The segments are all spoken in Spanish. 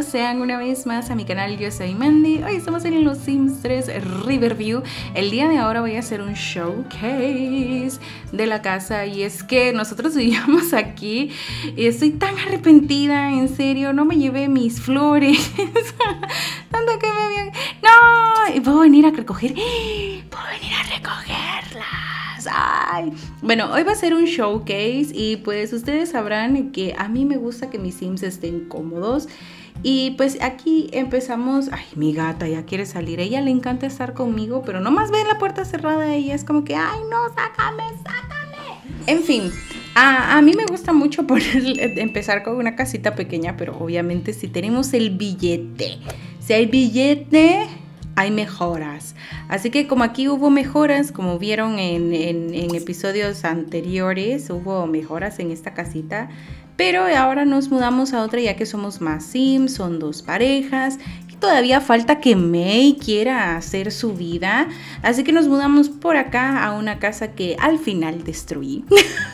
sean una vez más a mi canal, yo soy Mandy. Hoy estamos en Los Sims 3 Riverview. El día de ahora voy a hacer un showcase de la casa y es que nosotros vivíamos aquí y estoy tan arrepentida, en serio, no me llevé mis flores. Tanto que me habían... ¡No! ¿Puedo venir a recoger? ¡Eh! ¡Puedo venir a recogerlas Ay. Bueno, hoy va a ser un showcase y pues ustedes sabrán que a mí me gusta que mis Sims estén cómodos. Y pues aquí empezamos, ay, mi gata ya quiere salir, ella le encanta estar conmigo, pero nomás ve la puerta cerrada y es como que, ay, no, sácame, sácame. En fin, a, mí me gusta mucho poner, empezar con una casita pequeña, pero obviamente si tenemos el billete, si hay billete, hay mejoras. Así que como aquí hubo mejoras, como vieron en, en episodios anteriores, hubo mejoras en esta casita. Pero ahora nos mudamos a otra ya que somos más sims, son dos parejas. Y todavía falta que May quiera hacer su vida. Así que nos mudamos por acá a una casa que al final destruí.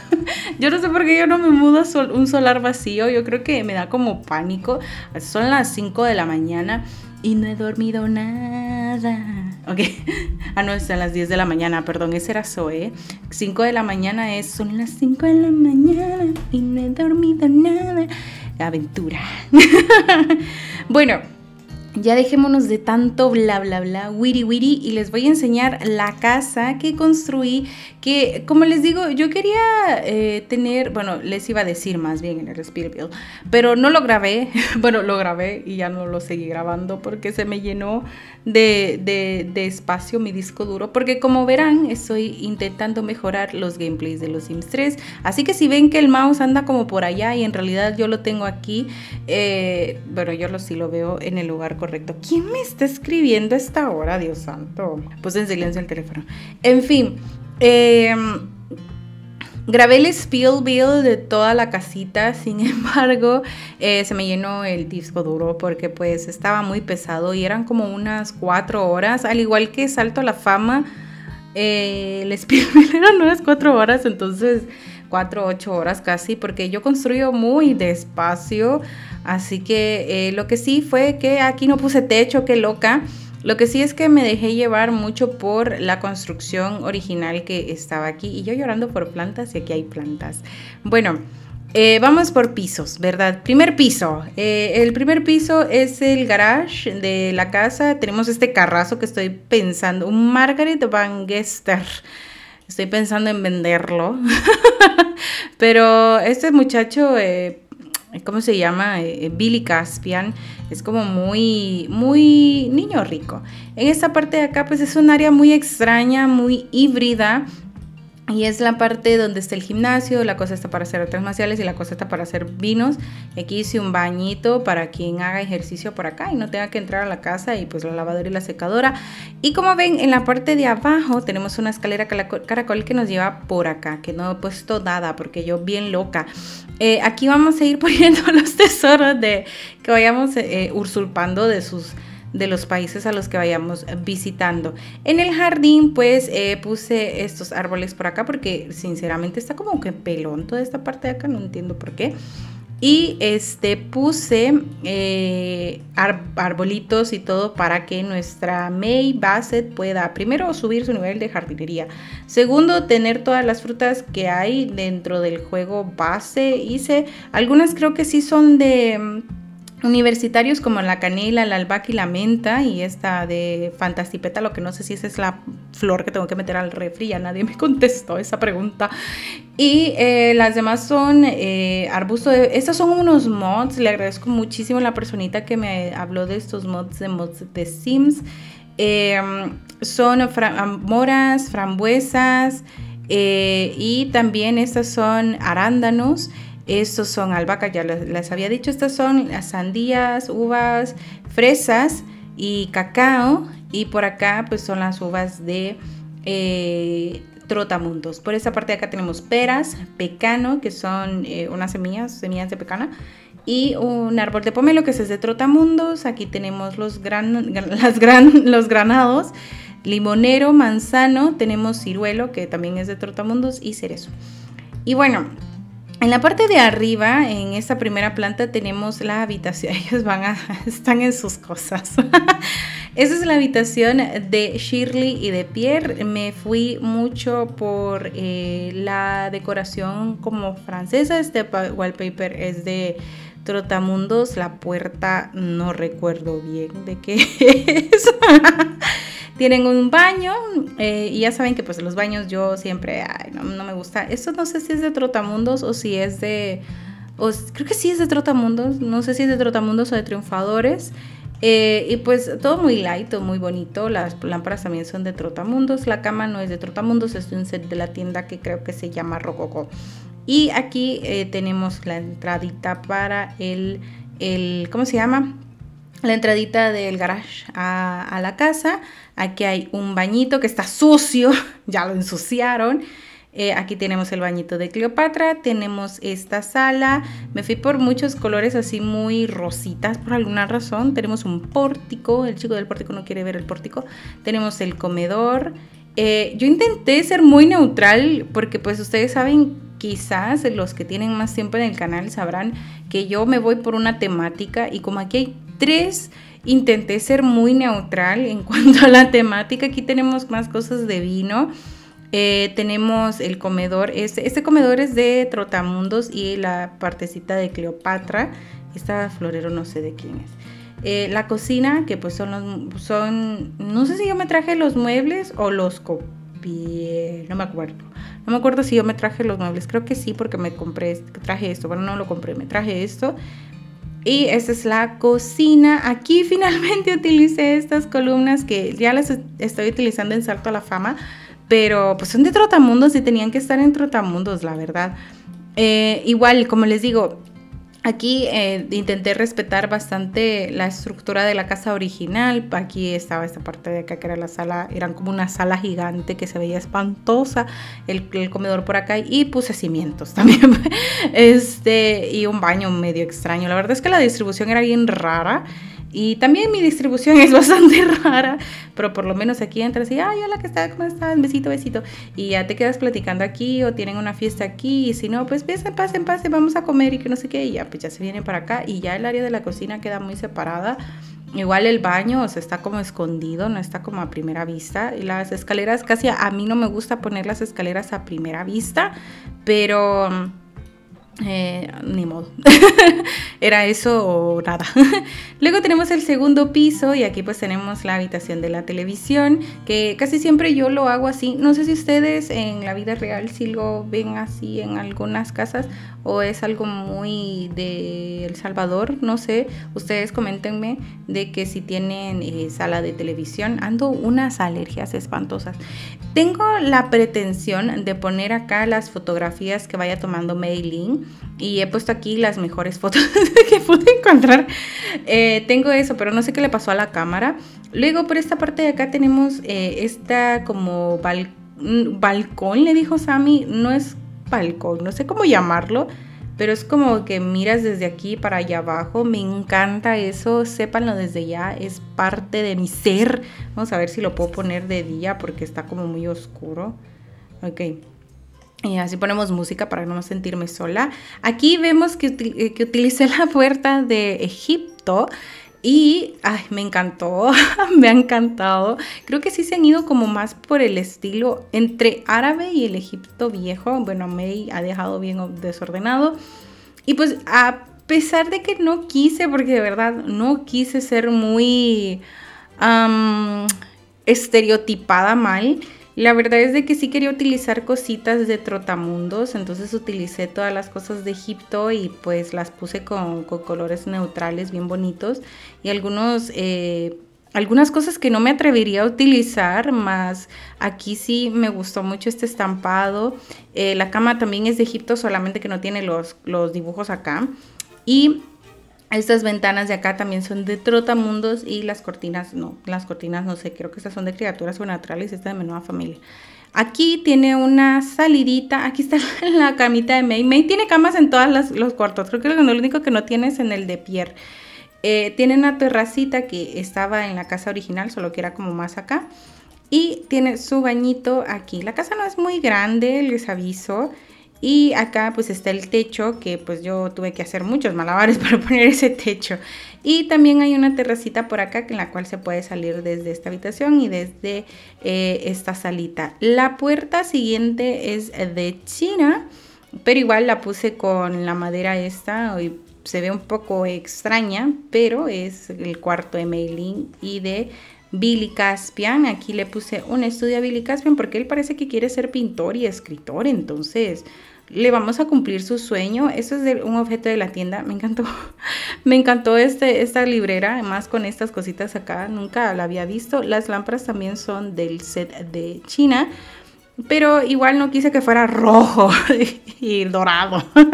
yo no sé por qué yo no me mudo a un solar vacío. Yo creo que me da como pánico. Son las 5 de la mañana y no he dormido nada Ok. Ah, no, a las 10 de la mañana, perdón, ese era Zoe. 5 de la mañana es, son las 5 de la mañana y no he dormido nada. Aventura. bueno. Ya dejémonos de tanto bla bla bla, wiri wiri, y les voy a enseñar la casa que construí, que como les digo, yo quería eh, tener, bueno, les iba a decir más bien en el Spirit pero no lo grabé, bueno, lo grabé y ya no lo seguí grabando porque se me llenó de, espacio mi disco duro, porque como verán, estoy intentando mejorar los gameplays de los Sims 3, así que si ven que el mouse anda como por allá y en realidad yo lo tengo aquí, eh, bueno, yo sí lo veo en el lugar correcto. ¿Quién me está escribiendo a esta hora, Dios santo? Pues en silencio el teléfono. En fin, em, grabé el spill bill de toda la casita, sin embargo, eh, se me llenó el disco duro porque pues estaba muy pesado y eran como unas cuatro horas, al igual que Salto a la Fama. Eh, el spill bill eran unas cuatro horas, entonces 4 ocho horas casi porque yo construyo muy despacio así que eh, lo que sí fue que aquí no puse techo qué loca lo que sí es que me dejé llevar mucho por la construcción original que estaba aquí y yo llorando por plantas y aquí hay plantas bueno eh, vamos por pisos, ¿verdad? Primer piso. Eh, el primer piso es el garage de la casa. Tenemos este carrazo que estoy pensando, un Margaret Van Gester. Estoy pensando en venderlo. Pero este muchacho, eh, ¿cómo se llama? Eh, eh, Billy Caspian, es como muy, muy niño rico. En esta parte de acá, pues es un área muy extraña, muy híbrida, y es la parte donde está el gimnasio, la cosa está para hacer otras marciales y la cosa está para hacer vinos. Aquí hice un bañito para quien haga ejercicio por acá y no tenga que entrar a la casa y pues la lavadora y la secadora. Y como ven, en la parte de abajo tenemos una escalera caracol que nos lleva por acá, que no he puesto nada porque yo bien loca. Eh, aquí vamos a ir poniendo los tesoros de que vayamos eh, eh, usurpando de sus de los países a los que vayamos visitando. En el jardín pues eh, puse estos árboles por acá porque sinceramente está como que pelón toda esta parte de acá, no entiendo por qué. Y este puse eh, arbolitos y todo para que nuestra May Bassett pueda primero subir su nivel de jardinería. Segundo, tener todas las frutas que hay dentro del juego base. Hice algunas creo que sí son de mm, universitarios como la canela, la albahaca y la menta y esta de lo que no sé si esa es la flor que tengo que meter al refri, ya nadie me contestó esa pregunta. Y eh, las demás son eh, arbustos, estos son unos mods, le agradezco muchísimo a la personita que me habló de estos mods de mods de Sims. Eh, son moras, frambuesas eh, y también estas son arándanos. Estos son albahaca, ya les había dicho, estas son las sandías, uvas, fresas y cacao. Y por acá pues son las uvas de eh, trotamundos. Por esta parte de acá tenemos peras, pecano, que son eh, unas semillas, semillas de pecana. Y un árbol de pomelo que es de trotamundos. Aquí tenemos los, gran, las gran, los granados, limonero, manzano, tenemos ciruelo que también es de trotamundos y cerezo. Y bueno, en la parte de arriba, en esta primera planta, tenemos la habitación. Ellos van a, están en sus cosas. Esa es la habitación de Shirley y de Pierre. Me fui mucho por eh, la decoración como francesa. Este wallpaper es de Trotamundos. La puerta no recuerdo bien de qué es. Tienen un baño eh, y ya saben que pues los baños yo siempre, ay, no, me gusta. Esto no sé si es de Trotamundos o si es de... O, creo que sí es de Trotamundos, no sé si es de Trotamundos o de Triunfadores. Eh, y pues todo muy light, todo muy bonito. Las lámparas también son de Trotamundos. La cama no es de Trotamundos, es de un set de la tienda que creo que se llama Rococo. Y aquí eh, tenemos la entradita para el, el. ¿Cómo se llama? la entradita del garage a, la casa. Aquí hay un bañito que está sucio, ya lo ensuciaron. Eh, aquí tenemos el bañito de Cleopatra, tenemos esta sala. Me fui por muchos colores así muy rositas por alguna razón. Tenemos un pórtico, el chico del pórtico no quiere ver el pórtico. Tenemos el comedor. Eh, yo intenté ser muy neutral porque pues ustedes saben quizás los que tienen más tiempo en el canal sabrán que yo me voy por una temática y como aquí hay Tres, intenté ser muy neutral en cuanto a la temática. Aquí tenemos más cosas de vino. Eh, tenemos el comedor. Este, este, comedor es de Trotamundos y la partecita de Cleopatra. Esta florero no sé de quién es. Eh, la cocina, que pues son los, son, no sé si yo me traje los muebles o los copié, no me acuerdo. No me acuerdo si yo me traje los muebles, creo que sí, porque me compré, traje esto, bueno, no lo compré, me traje esto. Y esta es la cocina. Aquí finalmente utilicé estas columnas que ya las estoy utilizando en Salto a la Fama. Pero pues son de trotamundos y tenían que estar en trotamundos, la verdad. Eh, igual, como les digo, Aquí eh, intenté respetar bastante la estructura de la casa original. Aquí estaba esta parte de acá que era la sala, eran como una sala gigante que se veía espantosa, el, el comedor por acá y puse cimientos también. este y un baño medio extraño. La verdad es que la distribución era bien rara. Y también mi distribución es bastante rara, pero por lo menos aquí entras y, ay, hola, que está ¿Cómo estás? Besito, besito. Y ya te quedas platicando aquí o tienen una fiesta aquí. Y si no, pues pasen, pasen, pase, vamos a comer y que no sé qué. Y ya, pues ya se vienen para acá. Y ya el área de la cocina queda muy separada. Igual el baño, o está como escondido, no está como a primera vista. Y las escaleras, casi a mí no me gusta poner las escaleras a primera vista, pero mm, eh, ni modo. Era eso o nada. Luego tenemos el segundo piso y aquí pues tenemos la habitación de la televisión, que casi siempre yo lo hago así. No sé si ustedes en la vida real si lo ven así en algunas casas o es algo muy de El Salvador, no sé. Ustedes coméntenme de que si tienen eh, sala de televisión. Ando unas alergias espantosas. Tengo la pretensión de poner acá las fotografías que vaya tomando Mailin y he puesto aquí las mejores fotos que pude encontrar. Eh, tengo eso, pero no sé qué le pasó a la cámara. Luego por esta parte de acá tenemos eh, esta como mm, balcón, le dijo Sammy. No es balcón, no sé cómo llamarlo. Pero es como que miras desde aquí para allá abajo. Me encanta eso. Sépanlo desde ya. Es parte de mi ser. Vamos a ver si lo puedo poner de día porque está como muy oscuro. Ok. Y así ponemos música para no sentirme sola. Aquí vemos que, eh, utilicé la puerta de Egipto. Y me encantó, me ha encantado. Creo que sí se han ido como más por el estilo entre árabe y el Egipto viejo. Bueno, me ha dejado bien desordenado. Y pues a pesar de que no quise, porque de verdad no quise ser muy estereotipada mal, la verdad es de que sí quería utilizar cositas de trotamundos, entonces utilicé todas las cosas de Egipto y pues las puse con, colores neutrales bien bonitos y algunos... Eh, algunas cosas que no me atrevería a utilizar, más aquí sí me gustó mucho este estampado. Eh, la cama también es de Egipto, solamente que no tiene los, los dibujos acá. Y estas ventanas de acá también son de trotamundos y las cortinas no, las cortinas no sé, creo que estas son de criaturas sobrenaturales, esta de menor familia. Aquí tiene una salidita, aquí está la camita de May. May tiene camas en todos los cuartos, creo que lo único que no tiene es en el de Pierre. Eh, tiene una terracita que estaba en la casa original, solo que era como más acá. Y tiene su bañito aquí. La casa no es muy grande, les aviso. Y acá pues está el techo, que pues yo tuve que hacer muchos malabares para poner ese techo. Y también hay una terracita por acá en la cual se puede salir desde esta habitación y desde eh, esta salita. La puerta siguiente es de China, pero igual la puse con la madera esta y se ve un poco extraña, pero es el cuarto de Meilin y de Billy Caspian, aquí le puse un estudio a Billy Caspian porque él parece que quiere ser pintor y escritor, entonces le vamos a cumplir su sueño. Eso es un objeto de la tienda, me encantó. me encantó este, esta librera, además con estas cositas acá, nunca la había visto. Las lámparas también son del set de China, pero igual no quise que fuera rojo y dorado.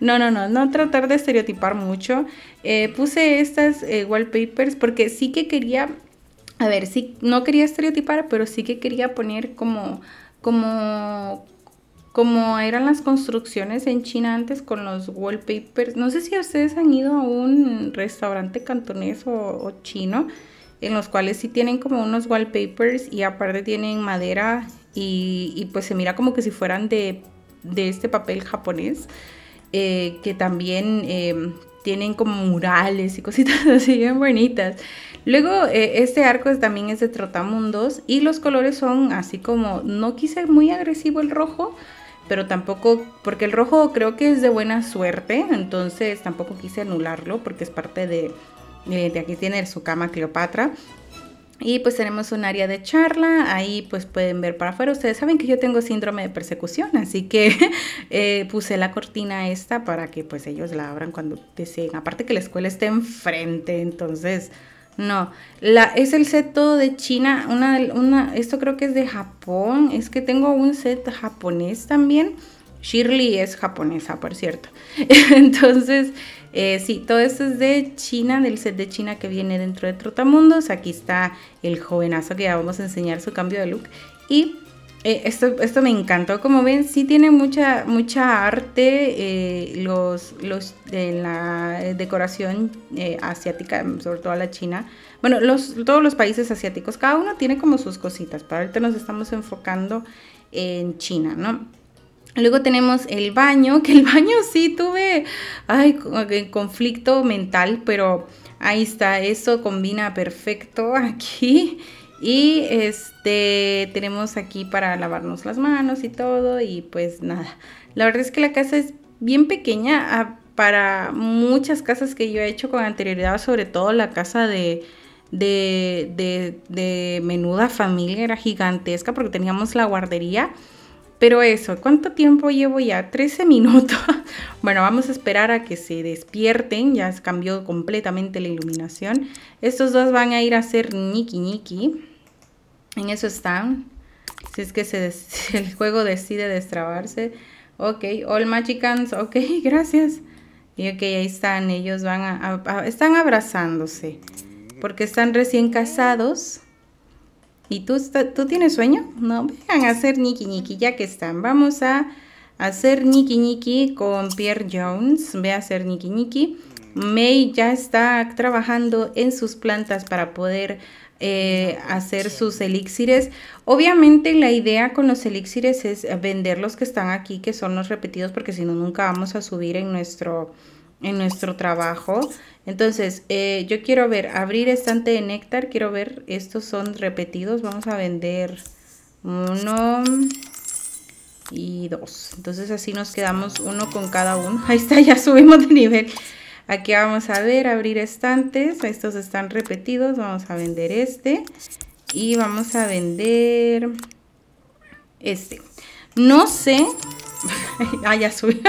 No, no, no, no tratar de estereotipar mucho. Eh, puse estas eh, wallpapers porque sí que quería a ver, sí, no quería estereotipar, pero sí que quería poner como, como, como eran las construcciones en China antes con los wallpapers. No sé si ustedes han ido a un restaurante cantonés o, chino, en los cuales sí tienen como unos wallpapers y aparte tienen madera y, pues se mira como que si fueran de, este papel japonés, eh, que también eh, tienen como murales y cositas así bien bonitas. Luego, eh, este arco es, también es de trotamundos y los colores son así como, no quise muy agresivo el rojo, pero tampoco, porque el rojo creo que es de buena suerte, entonces tampoco quise anularlo porque es parte de, eh, aquí tiene su cama Cleopatra. Y pues tenemos un área de charla, ahí pues pueden ver para afuera. Ustedes saben que yo tengo síndrome de persecución, así que eh, puse la cortina esta para que pues ellos la abran cuando deseen. Aparte que la escuela esté enfrente, entonces no, la, es el set todo de China, una, esto creo que es de Japón, es que tengo un set japonés también. Shirley es japonesa, por cierto. Entonces, eh, sí, todo esto es de China, del set de China que viene dentro de Trotamundos. Aquí está el jovenazo que ya vamos a enseñar su cambio de look. Y eh, esto, me encantó. Como ven, sí tiene mucha, mucha arte, eh, los, los de la decoración eh, asiática, sobre todo la China. Bueno, los, todos los países asiáticos, cada uno tiene como sus cositas, pero ahorita nos estamos enfocando en China, ¿no? Luego tenemos el baño, que el baño sí tuve ay, conflicto mental, pero ahí está, eso combina perfecto aquí. Y este tenemos aquí para lavarnos las manos y todo. Y pues nada. La verdad es que la casa es bien pequeña ah, para muchas casas que yo he hecho con anterioridad, sobre todo la casa de, menuda familia era gigantesca porque teníamos la guardería. Pero eso, ¿cuánto tiempo llevo ya? 13 minutos. bueno, vamos a esperar a que se despierten. Ya cambió completamente la iluminación. Estos dos van a ir a hacer niki niki. En eso están. Si es que se, el juego decide destrabarse. Ok, all magicans. Ok, gracias. Y ok, ahí están. Ellos van a, están abrazándose. Porque están recién casados. ¿Y tú, tú tienes sueño? No, vengan a hacer niki niki. ya que están. Vamos a hacer niki niki con Pierre Jones. Ve a hacer niki niki. May ya está trabajando en sus plantas para poder eh, hacer sus elixires. Obviamente la idea con los elixires es vender los que están aquí, que son los repetidos, porque si no, nunca vamos a subir en nuestro, en nuestro trabajo. Entonces, eh, yo quiero ver, abrir estante de néctar, quiero ver, estos son repetidos, vamos a vender uno y dos. Entonces así nos quedamos uno con cada uno. Ahí está, ya subimos de nivel. Aquí vamos a ver, abrir estantes. Estos están repetidos. Vamos a vender este. Y vamos a vender este. No sé. ah, ya subí.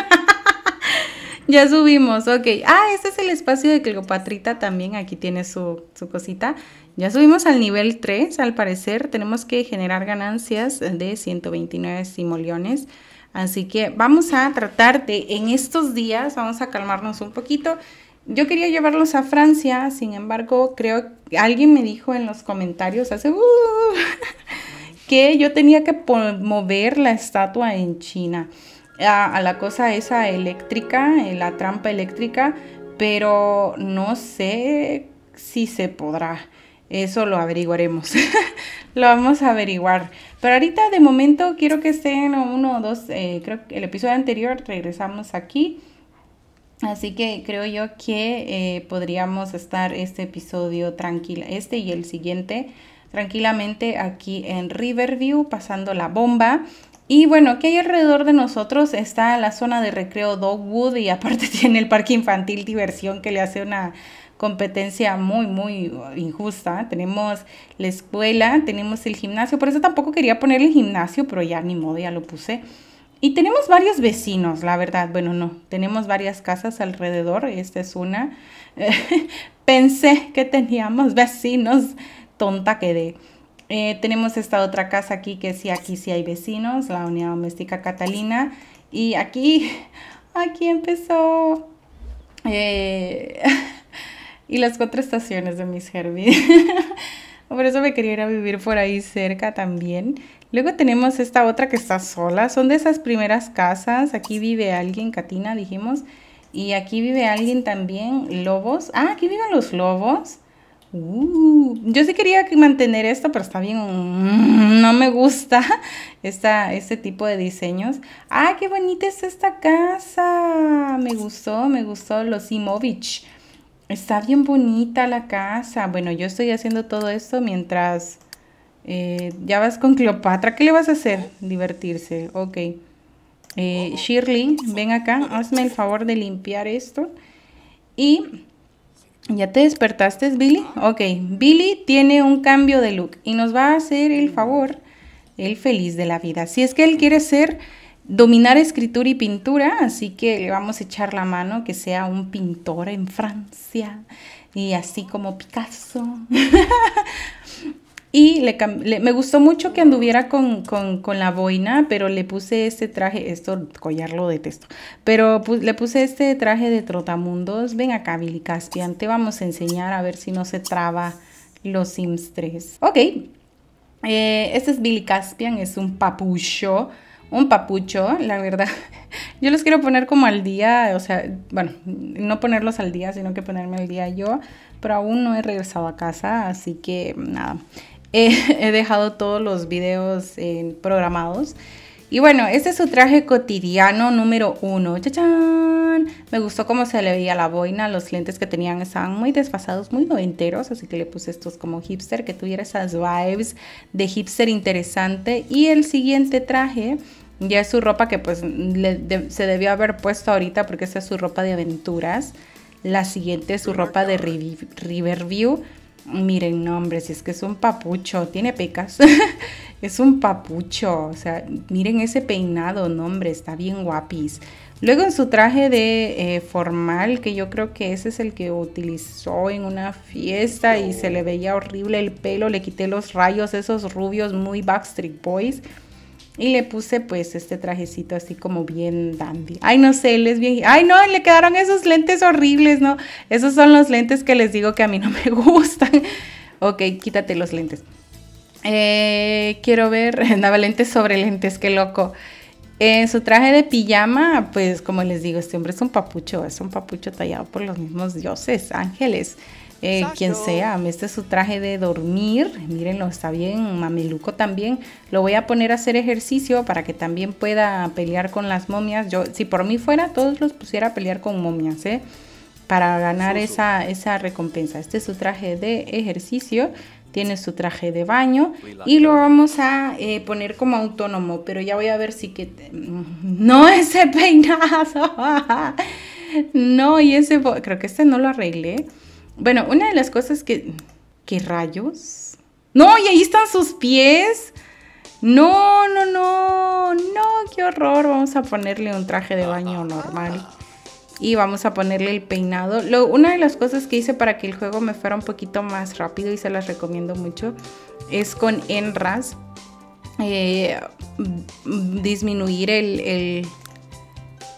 ya subimos, ok. Ah, este es el espacio de Cleopatrita también. Aquí tiene su, su cosita. Ya subimos al nivel 3, al parecer. Tenemos que generar ganancias de 129 simoleones. Así que vamos a tratar de, en estos días, vamos a calmarnos un poquito. Yo quería llevarlos a Francia, sin embargo, creo que alguien me dijo en los comentarios hace uh, que yo tenía que mover la estatua en China a la cosa esa eléctrica, eh, la trampa eléctrica, pero no sé si se podrá. Eso lo averiguaremos. lo vamos a averiguar. Pero ahorita de momento quiero que estén uno o dos, eh, creo que el episodio anterior regresamos aquí. Así que creo yo que eh, podríamos estar este episodio tranquila, este y el siguiente tranquilamente aquí en Riverview pasando la bomba. Y bueno, que hay alrededor de nosotros está la zona de recreo Dogwood y aparte tiene el parque infantil diversión que le hace una competencia muy, muy injusta. Tenemos la escuela, tenemos el gimnasio, por eso tampoco quería poner el gimnasio, pero ya ni modo, ya lo puse. Y tenemos varios vecinos, la verdad. Bueno, no, tenemos varias casas alrededor, esta es una. Pensé que teníamos vecinos, tonta quedé. Eh, tenemos esta otra casa aquí que sí, aquí sí hay vecinos, la unidad doméstica Catalina. Y aquí, aquí empezó eh, y las cuatro estaciones de Miss Herbie. por eso me quería ir a vivir por ahí cerca también. Luego tenemos esta otra que está sola. Son de esas primeras casas. Aquí vive alguien, Katina, dijimos. Y aquí vive alguien también, lobos. Ah, aquí viven los lobos. Uh, yo sí quería mantener esto, pero está bien. Mm, no me gusta esta, este tipo de diseños. Ah, qué bonita es esta casa. Me gustó, me gustó los Imovich. Está bien bonita la casa. Bueno, yo estoy haciendo todo esto mientras eh, ya vas con Cleopatra. ¿Qué le vas a hacer? Divertirse. Ok. Eh, Shirley, ven acá. Hazme el favor de limpiar esto. Y... ¿Ya te despertaste, Billy? Ok. Billy tiene un cambio de look y nos va a hacer el favor, el feliz de la vida. Si es que él quiere ser dominar escritura y pintura, así que le vamos a echar la mano que sea un pintor en Francia y así como Picasso. y me gustó mucho que anduviera con, la boina, pero le puse este traje, esto collar lo detesto, pero le puse este traje de trotamundos. Ven acá, Billy Caspian, te vamos a enseñar a ver si no se traba los Sims 3. Ok, eh, este es Billy Caspian, es un papucho un papucho, la verdad. Yo los quiero poner como al día, o sea, bueno, no ponerlos al día, sino que ponerme al día yo, pero aún no he regresado a casa, así que nada, he dejado todos los videos eh, programados. Y bueno, este es su traje cotidiano número uno. ¡Chachán! Me gustó cómo se le veía la boina, los lentes que tenían estaban muy desfasados, muy noventeros, así que le puse estos como hipster, que tuviera esas vibes de hipster interesante. Y el siguiente traje ya es su ropa que pues se debió haber puesto ahorita porque esta es su ropa de aventuras. La siguiente es su ropa de Riverview. Miren, no hombre, si es que es un papucho, tiene pecas. es un papucho, o sea, miren ese peinado, no hombre, está bien guapis. Luego en su traje de eh, formal, que yo creo que ese es el que utilizó en una fiesta y se le veía horrible el pelo, le quité los rayos, esos rubios muy Backstreet Boys. Y le puse pues este trajecito así como bien dandy. Ay, no sé, les bien... Ay, no, le quedaron esos lentes horribles, ¿no? Esos son los lentes que les digo que a mí no me gustan. ok, quítate los lentes. Eh, quiero ver... Nada, lentes sobre lentes, qué loco. En su traje de pijama, pues como les digo, este hombre es un papucho, es un papucho tallado por los mismos dioses, ángeles. Eh, quien sea. Este es su traje de dormir. Mírenlo, está bien, mameluco también. Lo voy a poner a hacer ejercicio para que también pueda pelear con las momias. Yo, si por mí fuera, todos los pusiera a pelear con momias, ¿eh? Para ganar Esa, recompensa. Este es su traje de ejercicio tiene su traje de baño y lo vamos a eh, poner como autónomo, pero ya voy a ver si que... Mm, no ese peinazo no, y ese... Creo que este no lo arreglé. Bueno, una de las cosas que... ¿Qué rayos? No, y ahí están sus pies. No, no, no, no, qué horror. Vamos a ponerle un traje de baño normal. Y vamos a ponerle el peinado. Lo, una de las cosas que hice para que el juego me fuera un poquito más rápido y se las recomiendo mucho es con Enras eh, disminuir el,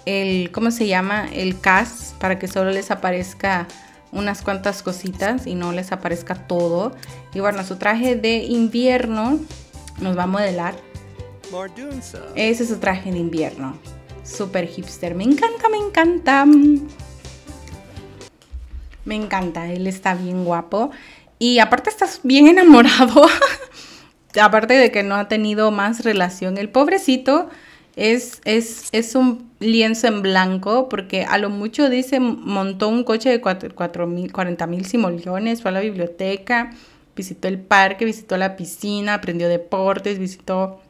el, ¿cómo se llama? El cast para que solo les aparezca unas cuantas cositas y no les aparezca todo. Y bueno, su traje de invierno nos va a modelar. Ese es su traje de invierno. Super hipster. Me encanta, me encanta. Me encanta, él está bien guapo. Y aparte estás bien enamorado. aparte de que no ha tenido más relación. El pobrecito es, es, es un lienzo en blanco, porque a lo mucho dice montó un coche de 40 mil simoleones, fue a la biblioteca, visitó el parque, visitó la piscina, aprendió deportes, visitó...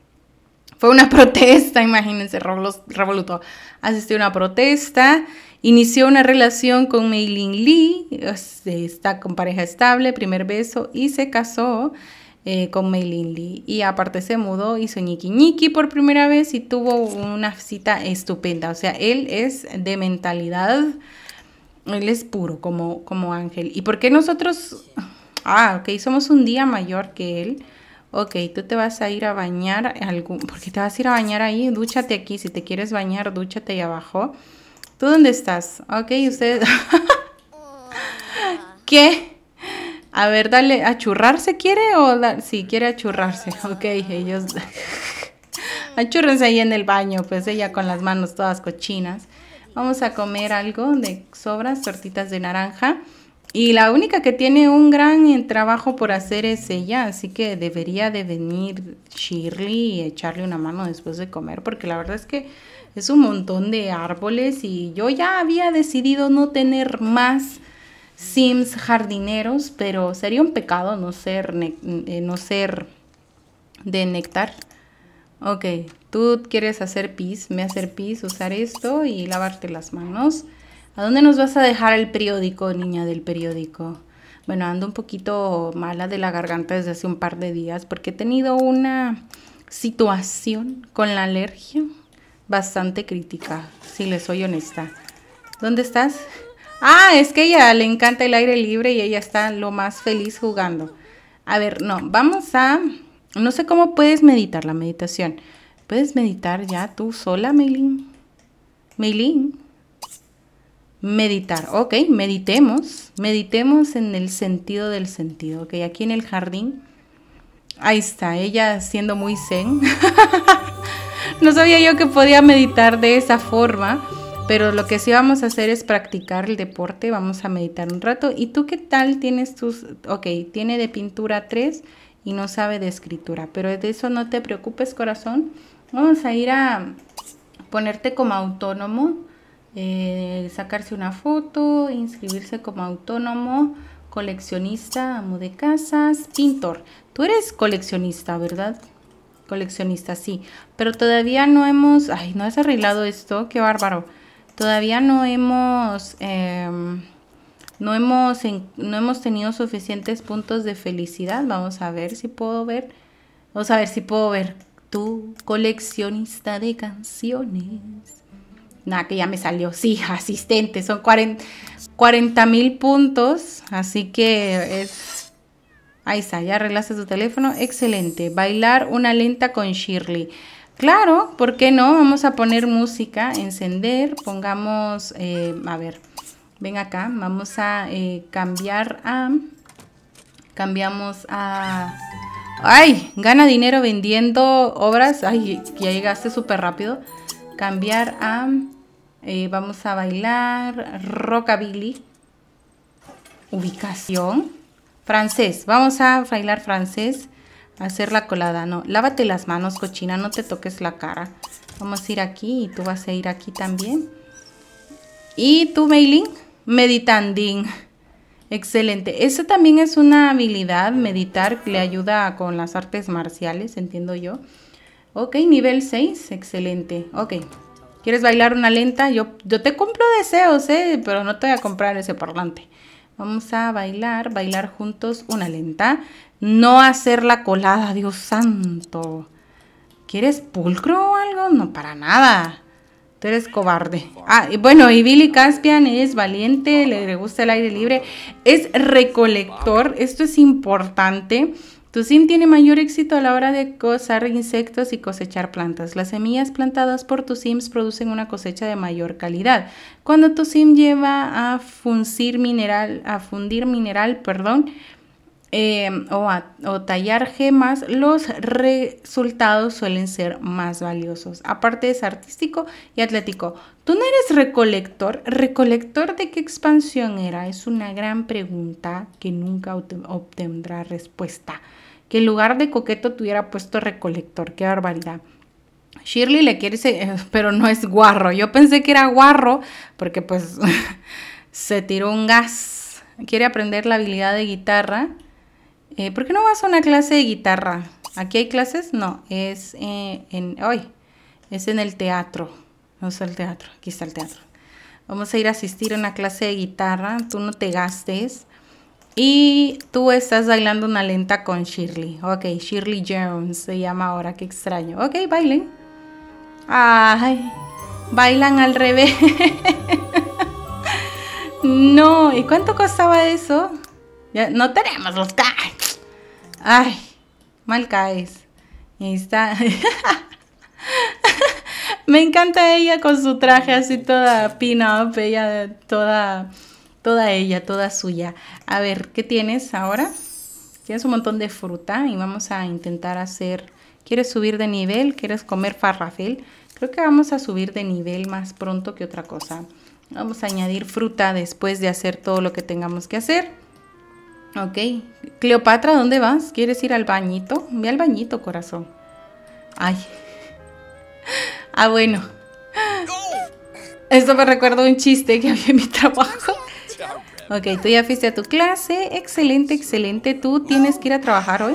Fue una protesta, imagínense, revolutó. Asistió a una protesta, inició una relación con Mei Ling Lee, está con pareja estable, primer beso, y se casó. Eh, con May Y aparte se mudó, hizo ñiqui por primera vez y tuvo una cita estupenda. O sea, él es de mentalidad, él es puro como, como Ángel. ¿Y por qué nosotros, ah, ok, somos un día mayor que él? Ok, tú te vas a ir a bañar, algún, porque te vas a ir a bañar ahí, dúchate aquí, si te quieres bañar, dúchate ahí abajo. ¿Tú dónde estás? Ok, ustedes... ¿Qué? A ver, dale, ¿achurrarse quiere o si sí, quiere achurrarse? Ok, ellos achurrense ahí en el baño, pues ella con las manos todas cochinas. Vamos a comer algo de sobras, tortitas de naranja. Y la única que tiene un gran eh, trabajo por hacer es ella, así que debería de venir Shirley y echarle una mano después de comer, porque la verdad es que es un montón de árboles y yo ya había decidido no tener más sims jardineros, pero sería un pecado no ser, eh, no ser de néctar. Ok, tú quieres hacer pis, me hacer pis, usar esto y lavarte las manos. ¿A dónde nos vas a dejar el periódico, niña del periódico? Bueno, ando un poquito mala de la garganta desde hace un par de días porque he tenido una situación con la alergia bastante crítica, si le soy honesta. ¿Dónde estás? Ah, es que ella le encanta el aire libre y ella está lo más feliz jugando. A ver, no, vamos a... No sé cómo puedes meditar la meditación. ¿Puedes meditar ya tú sola, Meilín? Meilín. Meditar, ok, meditemos. Meditemos en el sentido del sentido, ok, aquí en el jardín. Ahí está, ella siendo muy zen. no sabía yo que podía meditar de esa forma. Pero lo que sí vamos a hacer es practicar el deporte, vamos a meditar un rato. ¿Y tú qué tal tienes tus, ok, tiene de pintura 3 y no sabe de escritura, pero de eso no te preocupes corazón. Vamos a ir a ponerte como autónomo, eh, sacarse una foto, inscribirse como autónomo, coleccionista, amo de casas, pintor. Tú eres coleccionista, ¿verdad? Coleccionista, sí. Pero todavía no hemos... Ay, no has arreglado esto, qué bárbaro. Todavía no hemos, em, no, hemos, no hemos tenido suficientes puntos de felicidad. Vamos a ver si puedo ver. Vamos a ver si puedo ver. Tu coleccionista de canciones. Nada, que ya me salió. Sí, asistente. Son 40 mil puntos. Así que es... Ahí está, ya arreglaste tu teléfono. Excelente. Bailar una lenta con Shirley. Claro, ¿por qué no? Vamos a poner música, encender, pongamos, eh, a ver, ven acá, vamos a eh, cambiar a, cambiamos a, ay, gana dinero vendiendo obras, ay, ya llegaste súper rápido, cambiar a, eh, vamos a bailar rockabilly, ubicación, francés, vamos a bailar francés, hacer la colada, no. Lávate las manos, cochina, no te toques la cara. Vamos a ir aquí y tú vas a ir aquí también. Y tú, Meiling, meditandín. Excelente. Eso también es una habilidad, meditar, le ayuda con las artes marciales, entiendo yo. Ok, nivel 6, excelente. Ok, ¿quieres bailar una lenta? Yo, yo te cumplo deseos, ¿eh? pero no te voy a comprar ese parlante. Vamos a bailar, bailar juntos una lenta. No hacer la colada, Dios santo. ¿Quieres pulcro o algo? No, para nada. Tú eres cobarde. Ah, bueno, y Billy Caspian es valiente, le gusta el aire libre, es recolector, esto es importante. Tu sim tiene mayor éxito a la hora de cazar insectos y cosechar plantas. Las semillas plantadas por sims producen una cosecha de mayor calidad. Cuando tu sim lleva a fundir mineral, a fundir mineral, perdón, eh, o, o, tallar gemas, los resultados suelen ser más valiosos. Aparte es artístico y atlético. ¿Tú no eres recolector? ¿Recolector de qué expansión era? Es una gran pregunta que nunca obtendrá respuesta. Que en lugar de coqueto tuviera puesto recolector. Qué barbaridad. Shirley le quiere, pero no es guarro. Yo pensé que era guarro porque pues se tiró un gas. Quiere aprender la habilidad de guitarra eh, ¿Por qué no vas a una clase de guitarra? ¿Aquí hay clases? No, es eh, en... hoy Es en el teatro. No es el teatro. Aquí está el teatro. Vamos a ir a asistir a una clase de guitarra. Tú no te gastes. Y tú estás bailando una lenta con Shirley. Ok, Shirley Jones se llama ahora. Qué extraño. Ok, bailen. Ay, bailan al revés. no, ¿y cuánto costaba eso? Ya no tenemos los cash. Ay, mal caes. Está. Me encanta ella con su traje así toda pin-up, toda, toda ella, toda suya. A ver, ¿qué tienes ahora? Tienes un montón de fruta y vamos a intentar hacer... ¿Quieres subir de nivel? ¿Quieres comer farrafel? Creo que vamos a subir de nivel más pronto que otra cosa. Vamos a añadir fruta después de hacer todo lo que tengamos que hacer. Ok. Cleopatra, ¿dónde vas? ¿Quieres ir al bañito? Ve al bañito, corazón. Ay. Ah, bueno. Esto me recuerda un chiste que había en mi trabajo. Ok, tú ya fuiste a tu clase. Excelente, excelente. Tú tienes que ir a trabajar hoy.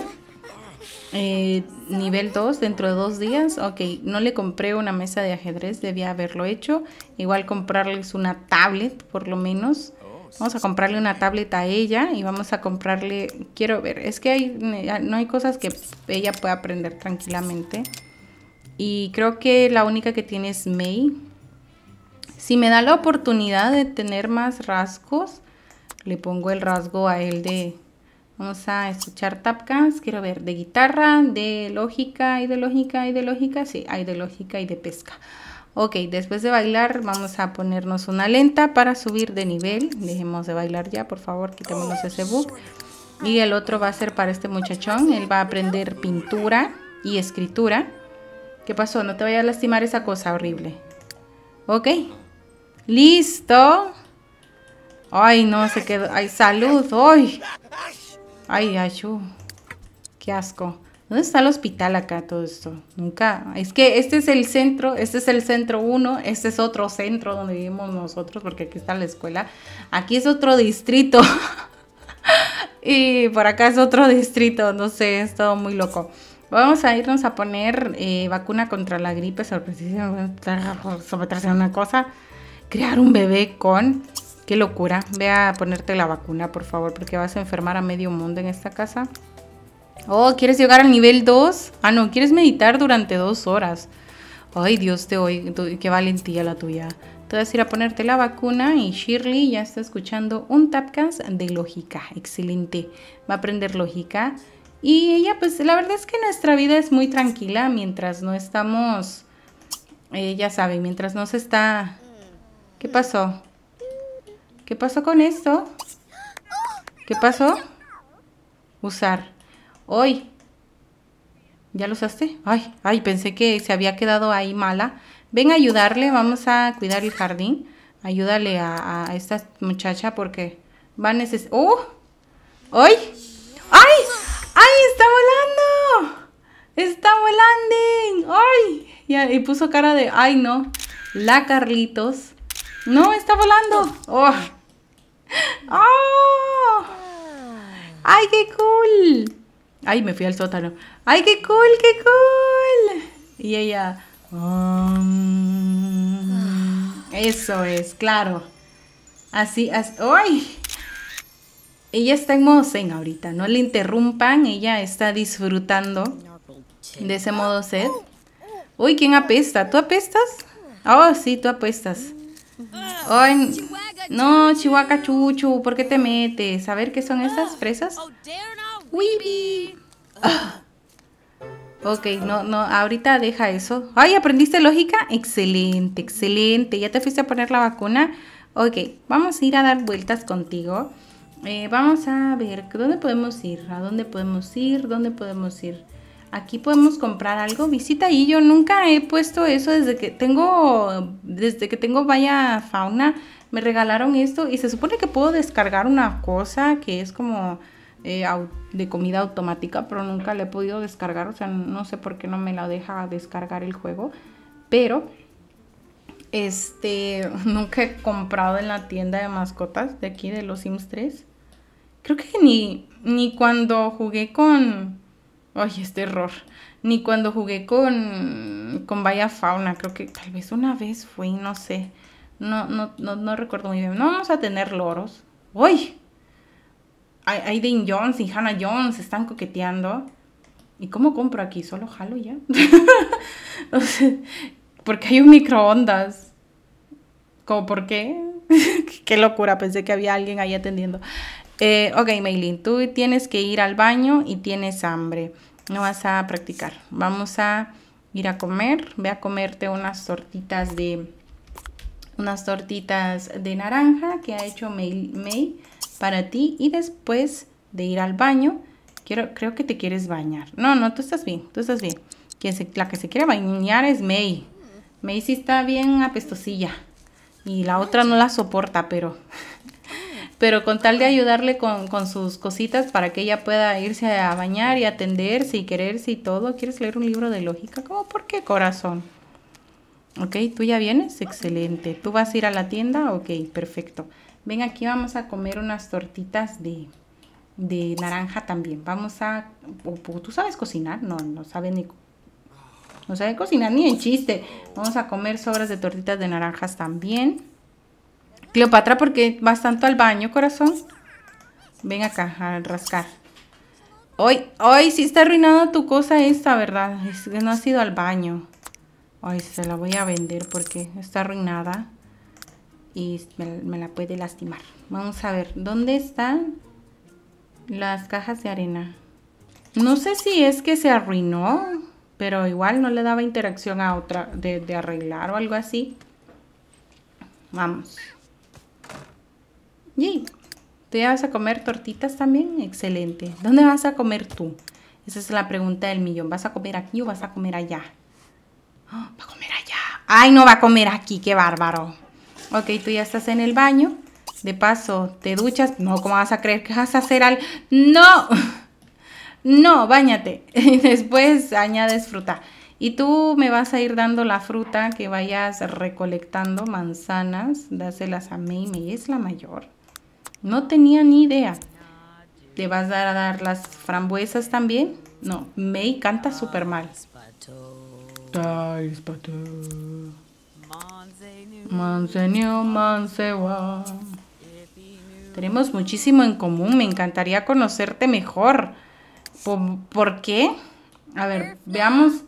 Eh, nivel 2 dentro de dos días. Ok, no le compré una mesa de ajedrez, debía haberlo hecho. Igual comprarles una tablet, por lo menos. Vamos a comprarle una tableta a ella y vamos a comprarle, quiero ver, es que hay, no hay cosas que ella pueda aprender tranquilamente. Y creo que la única que tiene es May. Si me da la oportunidad de tener más rasgos, le pongo el rasgo a él de... Vamos a escuchar tapcans, quiero ver, de guitarra, de lógica y de lógica y de lógica, sí, hay de lógica y de pesca. Ok, después de bailar vamos a ponernos una lenta para subir de nivel. Dejemos de bailar ya, por favor, quitémonos ese bug. Y el otro va a ser para este muchachón. Él va a aprender pintura y escritura. ¿Qué pasó? No te vaya a lastimar esa cosa horrible. Ok. Listo. Ay, no, se quedó. Ay, salud. Ay. Ay, ayú. Qué asco. ¿Dónde está el hospital acá todo esto? Nunca. Es que este es el centro, este es el centro 1, este es otro centro donde vivimos nosotros, porque aquí está la escuela. Aquí es otro distrito. y por acá es otro distrito, no sé, es todo muy loco. Vamos a irnos a poner eh, vacuna contra la gripe, vamos a una cosa. Crear un bebé con... Qué locura. Ve a ponerte la vacuna, por favor, porque vas a enfermar a medio mundo en esta casa. Oh, ¿quieres llegar al nivel 2? Ah, no, ¿quieres meditar durante dos horas? Ay, Dios te oye, qué valentía la tuya. Te vas a ir a ponerte la vacuna y Shirley ya está escuchando un Tapcans de lógica. Excelente. Va a aprender lógica. Y ella, pues la verdad es que nuestra vida es muy tranquila mientras no estamos, Ella eh, ya mientras no se está... ¿Qué pasó? ¿Qué pasó con esto? ¿Qué pasó? Usar. Hoy. ¿Ya lo usaste? Ay, ay, pensé que se había quedado ahí mala. Ven a ayudarle, vamos a cuidar el jardín. Ayúdale a, esta muchacha porque va a necesitar... ¡Oh! ¡Ay! ¡Ay! ¡Ay, está volando! ¡Está volando! ¡Ay! Y, puso cara de... ¡Ay, no! La Carlitos. ¡No, está volando! ¡Oh! ¡Oh! ¡Ay, qué cool! Ay, me fui al sótano. ¡Ay, qué cool, qué cool! Y ella... Mm". eso es, claro. Así, así... ¡Ay! Ella está en modo zen ahorita, no le interrumpan, ella está disfrutando de ese modo zen. Uy, ¿quién apesta? ¿Tú apestas? Oh, sí, tú apestas. Ay, no, Chihuahua Chuchu, ¿por qué te metes? A ver, ¿qué son esas fresas? Weeby. Ah. Ok, no, no, ahorita deja eso. Ay, ¿aprendiste lógica? Excelente, excelente. ¿Ya te fuiste a poner la vacuna? Ok, vamos a ir a dar vueltas contigo. Eh, vamos a ver, ¿dónde podemos ir? ¿A dónde podemos ir? ¿Dónde podemos ir? Aquí podemos comprar algo. Visita y yo nunca he puesto eso desde que tengo, desde que tengo Vaya Fauna. Me regalaron esto y se supone que puedo descargar una cosa que es como eh, de comida automática, pero nunca la he podido descargar, o sea, no sé por qué no me la deja descargar el juego, pero este nunca he comprado en la tienda de mascotas de aquí de los Sims 3. Creo que ni, ni cuando jugué con... Ay, este error. Ni cuando jugué con, con Vaya Fauna. Creo que tal vez una vez fui, no sé. No, no, no recuerdo muy bien. No vamos a tener loros. ¡Uy! Aiden Jones y Hannah Jones están coqueteando. ¿Y cómo compro aquí? ¿Solo jalo ya? porque hay un microondas. ¿Cómo por qué? qué locura, pensé que había alguien ahí atendiendo. Eh, ok, Maylin, tú tienes que ir al baño y tienes hambre. No vas a practicar. Vamos a ir a comer. Voy a comerte unas tortitas de unas tortitas de naranja que ha hecho Mail May para ti y después de ir al baño, quiero, creo que te quieres bañar. No, no, tú estás bien, tú estás bien. la que se quiere bañar es May. May sí está bien apestosilla y la otra no la soporta, pero, pero con tal de ayudarle con, con, sus cositas para que ella pueda irse a bañar y atenderse y quererse y todo. ¿Quieres leer un libro de lógica? ¿Cómo? ¿Por qué corazón? Ok, ¿tú ya vienes? Excelente. ¿Tú vas a ir a la tienda? Ok, perfecto. Ven, aquí vamos a comer unas tortitas de, naranja también. Vamos a... ¿Tú sabes cocinar? No, no sabe ni... No sabe cocinar ni en chiste. Vamos a comer sobras de tortitas de naranjas también. Cleopatra, ¿por qué vas tanto al baño, corazón? Ven acá, al rascar. Hoy, hoy sí está arruinada tu cosa esta, ¿verdad? Es que no has ido al baño. Ay, se la voy a vender porque está arruinada y me, la puede lastimar. Vamos a ver, ¿dónde están las cajas de arena? No sé si es que se arruinó, pero igual no le daba interacción a otra de, arreglar o algo así. Vamos. Y ¿Tú ya vas a comer tortitas también? Excelente. ¿Dónde vas a comer tú? Esa es la pregunta del millón. ¿Vas a comer aquí o vas a comer allá? va a comer allá. Ay, no va a comer aquí, qué bárbaro. Ok, tú ya estás en el baño. De paso, te duchas. No, ¿cómo vas a creer que vas a hacer al... No, no, bañate. Y después añades fruta. Y tú me vas a ir dando la fruta que vayas recolectando, manzanas, dáselas a May es la mayor. No tenía ni idea. ¿Te vas a dar las frambuesas también? No, May canta súper mal. Monseñor Mansewa. Tenemos muchísimo en común. Me encantaría conocerte mejor. ¿Por, qué? A ver, veamos.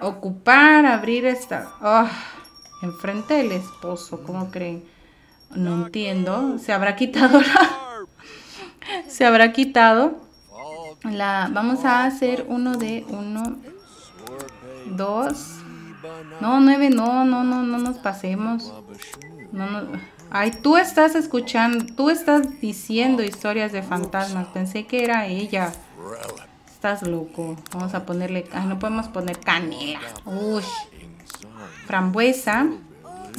Ocupar, abrir esta. Ah, enfrente del esposo, ¿cómo creen? No entiendo. ¿Se habrá quitado Se habrá quitado la... Vamos a hacer uno de uno, dos, no, nueve, no, no, no, no nos pasemos. No, Ay, tú estás escuchando, tú estás diciendo historias de fantasmas. Pensé que era ella. Estás loco. Vamos a ponerle, no podemos poner canela. Uy. Frambuesa,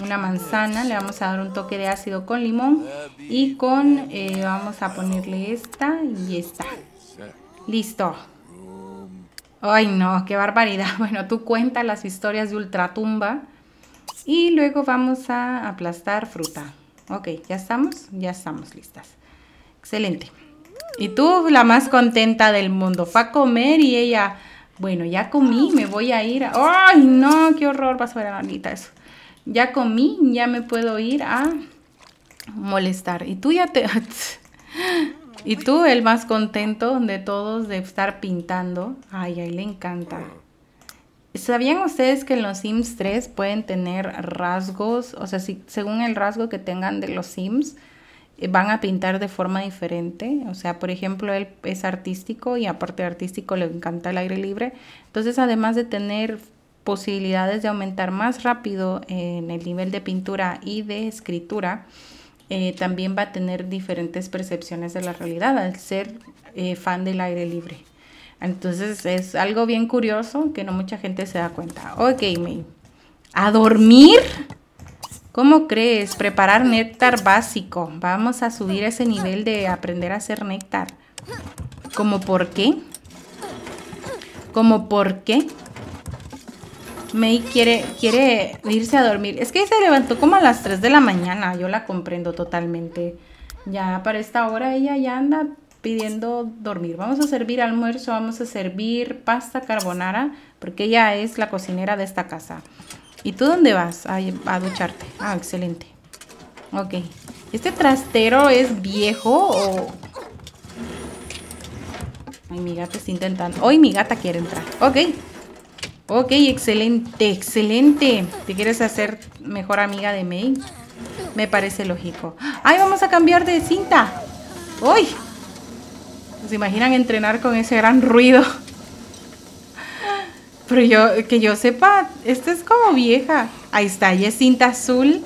una manzana, le vamos a dar un toque de ácido con limón y con, eh, vamos a ponerle esta y esta. Listo. Ay, no, qué barbaridad. Bueno, tú cuentas las historias de ultratumba y luego vamos a aplastar fruta. Ok, ya estamos, ya estamos listas. Excelente. Y tú, la más contenta del mundo, fue a comer y ella, bueno, ya comí, me voy a ir. Ay, no, qué horror, Pasó a ver eso. Ya comí, ya me puedo ir a molestar. Y tú ya te... Y tú, el más contento de todos de estar pintando. Ay, ay, le encanta. ¿Sabían ustedes que en los Sims 3 pueden tener rasgos? O sea, si, según el rasgo que tengan de los Sims, eh, van a pintar de forma diferente. O sea, por ejemplo, él es artístico y aparte artístico le encanta el aire libre. Entonces, además de tener posibilidades de aumentar más rápido en el nivel de pintura y de escritura, eh, también va a tener diferentes percepciones de la realidad al ser eh, fan del aire libre. Entonces es algo bien curioso que no mucha gente se da cuenta. Ok, ¿A dormir? ¿Cómo crees? Preparar néctar básico. Vamos a subir ese nivel de aprender a hacer néctar. ¿Cómo por qué? ¿Cómo por qué? May quiere, quiere irse a dormir. Es que se levantó como a las 3 de la mañana. Yo la comprendo totalmente. Ya para esta hora ella ya anda pidiendo dormir. Vamos a servir almuerzo, vamos a servir pasta carbonara, porque ella es la cocinera de esta casa. ¿Y tú dónde vas? a, a ducharte. Ah, excelente. Ok. ¿Este trastero es viejo o...? Ay, mi gata está intentando... Hoy mi gata quiere entrar. Ok. Ok, excelente, excelente. ¿Te quieres hacer mejor amiga de Mei, Me parece lógico. ¡Ay, vamos a cambiar de cinta! ¡Uy! ¿Se imaginan entrenar con ese gran ruido? Pero yo, que yo sepa, esta es como vieja. Ahí está, ya es cinta azul.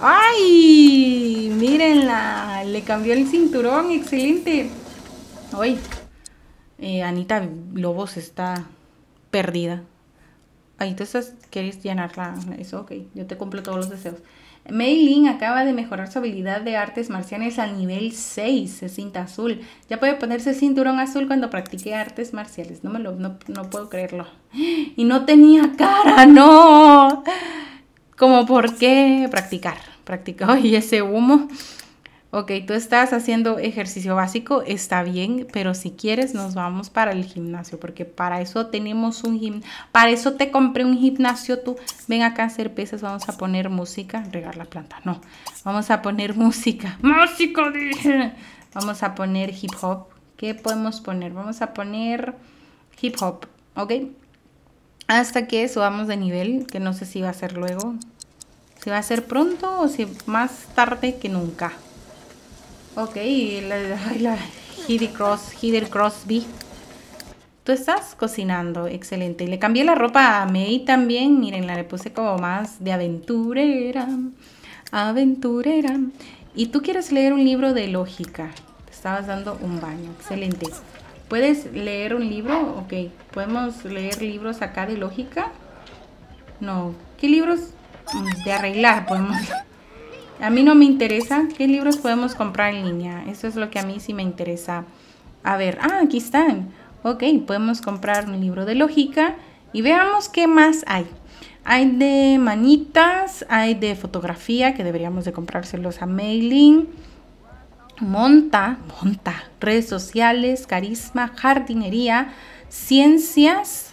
¡Ay! Mírenla, le cambió el cinturón, excelente. ¡Uy! Eh, Anita Lobos está perdida entonces quieres llenarla. Eso, ok. Yo te cumplo todos los deseos. Mei acaba de mejorar su habilidad de artes marciales al nivel 6, cinta azul. Ya puede ponerse cinturón azul cuando practique artes marciales. No me lo, no, puedo creerlo. Y no tenía cara, no. Como por qué practicar. Practicó y ese humo ok, tú estás haciendo ejercicio básico, está bien, pero si quieres nos vamos para el gimnasio, porque para eso tenemos un gimnasio, para eso te compré un gimnasio, tú ven acá a hacer pesas, vamos a poner música, regar la planta, no, vamos a poner música, música, dije, vamos a poner hip hop, ¿qué podemos poner? Vamos a poner hip hop, ok, hasta que subamos de nivel, que no sé si va a ser luego, si va a ser pronto o si más tarde que nunca. Ok, la, la Cross, Heather Crosby. Tú estás cocinando, excelente. le cambié la ropa a May también, miren, la le puse como más de aventurera, aventurera. Y tú quieres leer un libro de lógica, te estabas dando un baño, excelente. ¿Puedes leer un libro? Ok, ¿podemos leer libros acá de lógica? No, ¿qué libros? Mm, de arreglar podemos a mí no me interesa qué libros podemos comprar en línea. Eso es lo que a mí sí me interesa. A ver, ah, aquí están. Ok, podemos comprar un libro de lógica y veamos qué más hay. Hay de manitas, hay de fotografía que deberíamos de comprárselos a mailing. Monta, monta, redes sociales, carisma, jardinería, ciencias,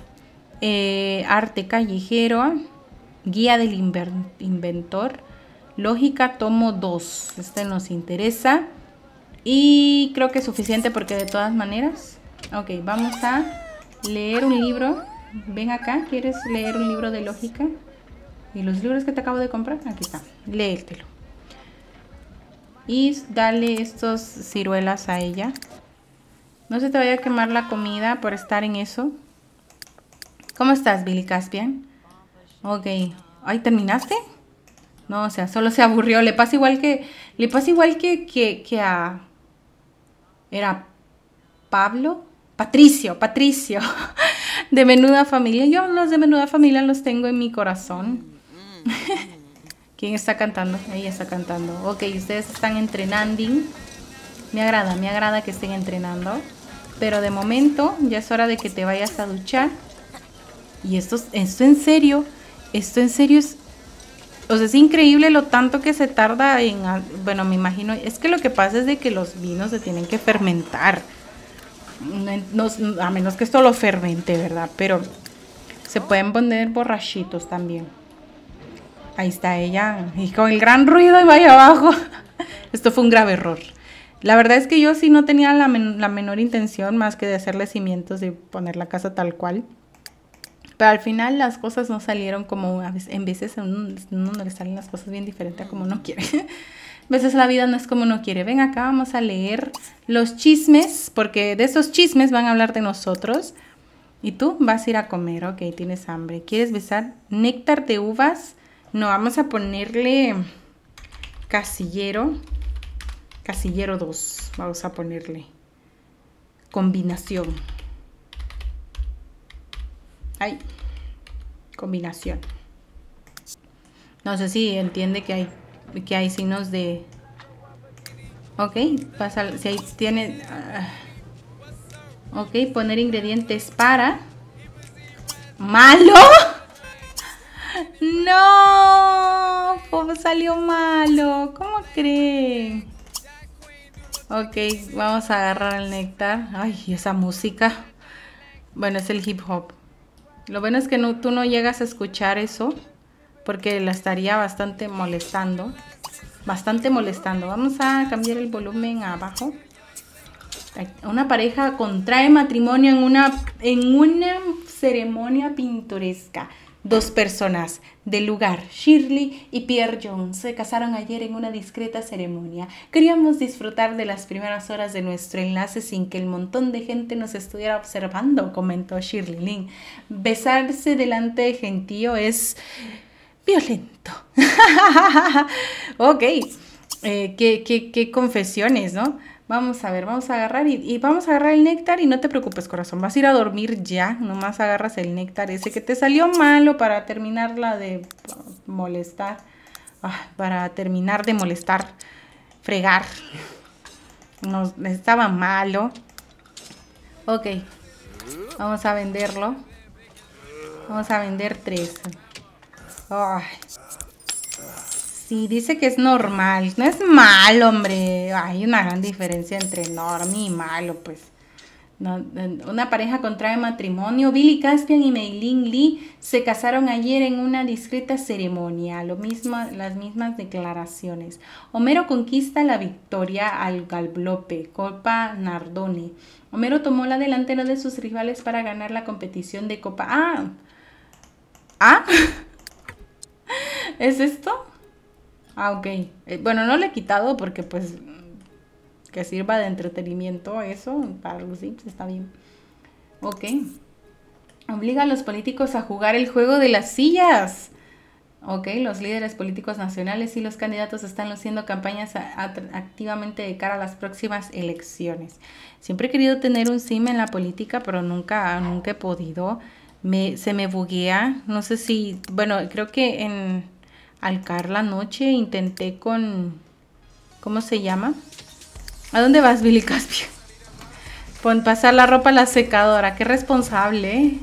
eh, arte callejero, guía del inventor, Lógica, tomo dos. Este nos interesa. Y creo que es suficiente porque de todas maneras... Ok, vamos a leer un libro. Ven acá, ¿quieres leer un libro de lógica? Y los libros que te acabo de comprar, aquí está. Léetelo. Y dale estos ciruelas a ella. No se te vaya a quemar la comida por estar en eso. ¿Cómo estás, Billy Caspian? Ok. ¿Ay, terminaste? ¿no? O sea, solo se aburrió, le pasa igual que, le pasa igual que, que, que a, era Pablo, Patricio, Patricio, de menuda familia. Yo los de menuda familia los tengo en mi corazón. ¿Quién está cantando? Ahí está cantando. Ok, ustedes están entrenando. Me agrada, me agrada que estén entrenando. Pero de momento ya es hora de que te vayas a duchar. Y esto, esto en serio, esto en serio es o sea, es increíble lo tanto que se tarda en, bueno, me imagino, es que lo que pasa es de que los vinos se tienen que fermentar. a menos que esto lo fermente, ¿verdad? Pero se pueden poner borrachitos también. Ahí está ella, y con el gran ruido y vaya abajo. esto fue un grave error. La verdad es que yo sí no tenía la, la menor intención más que de hacerle cimientos y poner la casa tal cual. Pero al final las cosas no salieron como a veces, en veces le salen las cosas bien diferentes a como no quiere. a veces la vida no es como no quiere. Ven acá, vamos a leer los chismes, porque de esos chismes van a hablar de nosotros. Y tú vas a ir a comer, ok, tienes hambre. ¿Quieres besar néctar de uvas? No, vamos a ponerle casillero. Casillero 2, vamos a ponerle combinación. Ay, combinación. No sé si entiende que hay, que hay signos de... Ok, pasa, si ahí tiene... Ah, ok, poner ingredientes para... ¿Malo? ¡No! ¿Cómo salió malo. ¿Cómo creen? Ok, vamos a agarrar el néctar. Ay, esa música. Bueno, es el hip hop. Lo bueno es que tú no llegas a escuchar eso porque la estaría bastante molestando. Bastante molestando. Vamos a cambiar el volumen abajo. Una pareja contrae matrimonio en una, en una ceremonia pintoresca. Dos personas del lugar, Shirley y Pierre Jones, se casaron ayer en una discreta ceremonia. Queríamos disfrutar de las primeras horas de nuestro enlace sin que el montón de gente nos estuviera observando, comentó Shirley Lynn. Besarse delante de gentío es violento. ok, eh, qué confesiones, ¿no? Vamos a ver, vamos a agarrar y, vamos a agarrar el néctar y no te preocupes, corazón, vas a ir a dormir ya, nomás agarras el néctar ese que te salió malo para terminarla de molestar, ah, para terminar de molestar, fregar, Nos, estaba malo. Ok, vamos a venderlo, vamos a vender tres. Ay. Sí, dice que es normal. No es mal, hombre. Hay una gran diferencia entre normal y malo, pues. una pareja contrae matrimonio. Billy Caspian y Meilin Lee se casaron ayer en una discreta ceremonia. Lo mismo, las mismas declaraciones. Homero conquista la victoria al Galblope, Copa Nardone. Homero tomó la delantera de sus rivales para ganar la competición de Copa. ¿Ah? ah. ¿Es esto? Ah, ok. Eh, bueno, no le he quitado porque pues mm, que sirva de entretenimiento eso para los pues, Sims está bien. Ok. Obliga a los políticos a jugar el juego de las sillas. Ok, los líderes políticos nacionales y los candidatos están haciendo campañas activamente de cara a las próximas elecciones. Siempre he querido tener un sim en la política, pero nunca, nunca he podido. Me, se me buguea. No sé si, bueno, creo que en al la noche intenté con... ¿Cómo se llama? ¿A dónde vas, Billy Caspio? Pon pasar la ropa a la secadora. Qué responsable, ¿eh?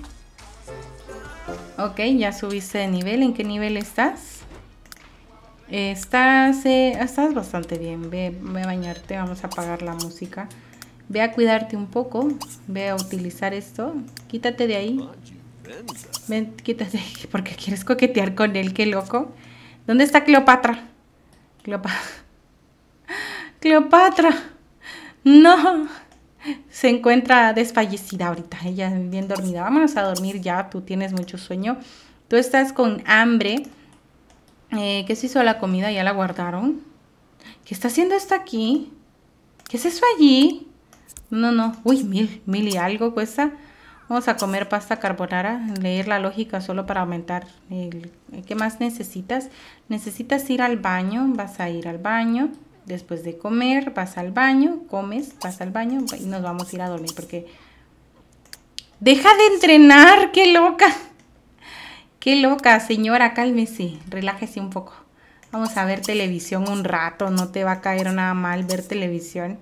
Ok, ya subiste de nivel. ¿En qué nivel estás? Estás, eh, estás bastante bien. Ve, a bañarte. Vamos a apagar la música. Ve a cuidarte un poco. Ve a utilizar esto. Quítate de ahí. Ven, quítate de ahí. porque quieres coquetear con él? Qué loco. ¿Dónde está Cleopatra? Cleopatra. Cleopatra. No. Se encuentra desfallecida ahorita. Ella bien dormida. Vámonos a dormir ya. Tú tienes mucho sueño. Tú estás con hambre. Eh, ¿Qué se hizo la comida? ¿Ya la guardaron? ¿Qué está haciendo esta aquí? ¿Qué es eso allí? No, no. Uy, mil, mil y algo cuesta. Vamos a comer pasta carbonara, leer la lógica solo para aumentar. El, eh, ¿Qué más necesitas? Necesitas ir al baño, vas a ir al baño. Después de comer, vas al baño, comes, vas al baño y nos vamos a ir a dormir porque... ¡Deja de entrenar! ¡Qué loca! ¡Qué loca! Señora, cálmese, relájese un poco. Vamos a ver televisión un rato, no te va a caer nada mal ver televisión.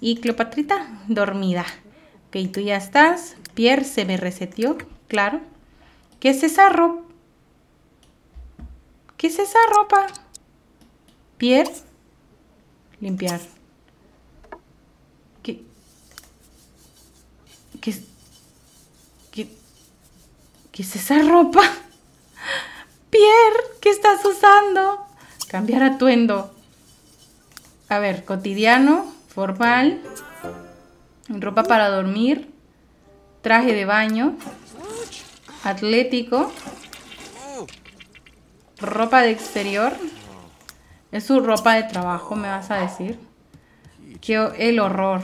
Y Cleopatrita, dormida. Ok, tú ya estás, Pierre se me reseteó, claro. ¿Qué es esa ropa? ¿Qué es esa ropa? Pierre. Limpiar. ¿Qué? ¿Qué? ¿Qué? ¿Qué es esa ropa? Pierre, ¿qué estás usando? Cambiar atuendo. A ver, cotidiano, formal, ropa para dormir, traje de baño, atlético, ropa de exterior. Es su ropa de trabajo, me vas a decir. Qué, el horror,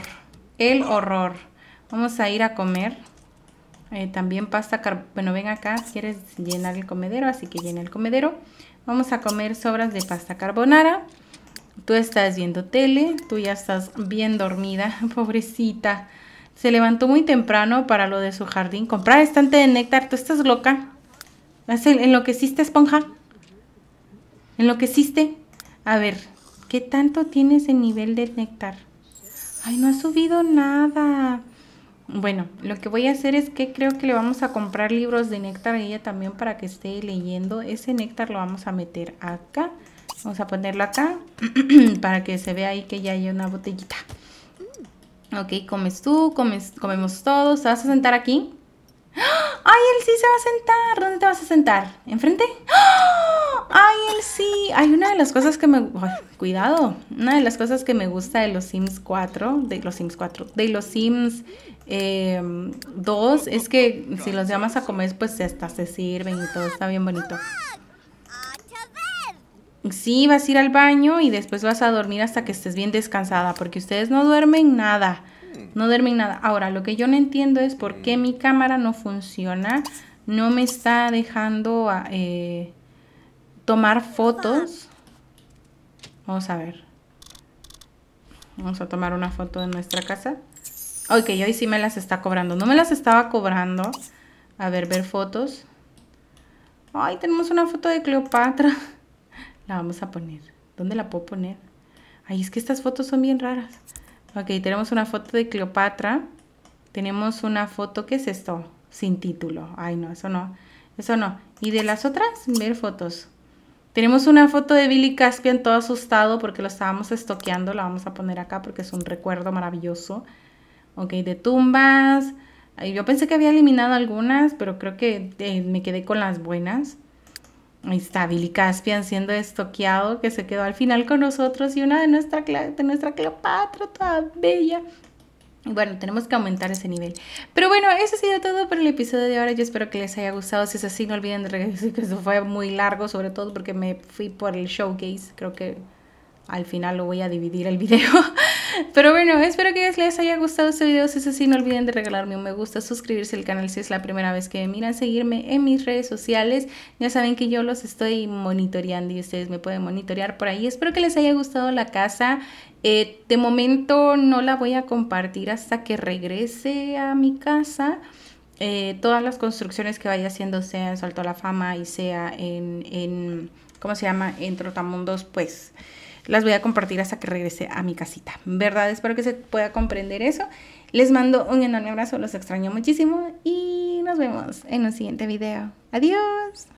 el horror. Vamos a ir a comer. Eh, también pasta, carbonara. bueno, ven acá, quieres llenar el comedero, así que llena el comedero. Vamos a comer sobras de pasta carbonara. Tú estás viendo tele, tú ya estás bien dormida, pobrecita. Se levantó muy temprano para lo de su jardín. Comprar estante de néctar, tú estás loca. ¿En lo hiciste, esponja? ¿En lo que hiciste? A ver, ¿qué tanto tienes en nivel de néctar? Ay, no ha subido nada. Bueno, lo que voy a hacer es que creo que le vamos a comprar libros de néctar a ella también para que esté leyendo. Ese néctar lo vamos a meter acá. Vamos a ponerlo acá para que se vea ahí que ya hay una botellita. Ok, comes tú, comes, comemos todos. ¿Te vas a sentar aquí? ¡Ah! ¡Ay, él sí se va a sentar! ¿Dónde te vas a sentar? ¿Enfrente? ¡Ah! ¡Ay, él sí! Hay una de las cosas que me... cuidado. Una de las cosas que me gusta de los Sims 4, de los Sims 4, de los Sims 2, em, es que si los llamas a comer, pues hasta se sirven y todo está bien bonito sí vas a ir al baño y después vas a dormir hasta que estés bien descansada, porque ustedes no duermen nada, no duermen nada. Ahora, lo que yo no entiendo es por qué mm. mi cámara no funciona, no me está dejando ah, eh, tomar fotos. Vamos a ver. Vamos a tomar una foto de nuestra casa. Ok, hoy sí me las está cobrando. No me las estaba cobrando. A ver, ver fotos. Ay, tenemos una foto de Cleopatra. La vamos a poner. ¿Dónde la puedo poner? Ay, es que estas fotos son bien raras. Ok, tenemos una foto de Cleopatra. Tenemos una foto, ¿qué es esto? Sin título. Ay, no, eso no. Eso no. Y de las otras, ver fotos. Tenemos una foto de Billy Caspian todo asustado porque lo estábamos estoqueando. La vamos a poner acá porque es un recuerdo maravilloso. Ok, de tumbas. Yo pensé que había eliminado algunas, pero creo que eh, me quedé con las buenas. Ahí está Billy Caspian siendo estoqueado, que se quedó al final con nosotros y una de nuestra, de nuestra Cleopatra toda bella. Bueno, tenemos que aumentar ese nivel. Pero bueno, eso ha sido todo por el episodio de ahora. Yo espero que les haya gustado. Si es así, no olviden de que eso fue muy largo, sobre todo porque me fui por el showcase. Creo que al final lo voy a dividir el video. Pero bueno, espero que les haya gustado este video. Si es así, no olviden de regalarme un me gusta, suscribirse al canal si es la primera vez que me miran, seguirme en mis redes sociales. Ya saben que yo los estoy monitoreando y ustedes me pueden monitorear por ahí. Espero que les haya gustado la casa. Eh, de momento no la voy a compartir hasta que regrese a mi casa. Eh, todas las construcciones que vaya haciendo, sea en Salto a la Fama y sea en, en ¿cómo se llama? En Trotamundos, pues las voy a compartir hasta que regrese a mi casita. ¿Verdad? Espero que se pueda comprender eso. Les mando un enorme abrazo, los extraño muchísimo y nos vemos en un siguiente video. Adiós.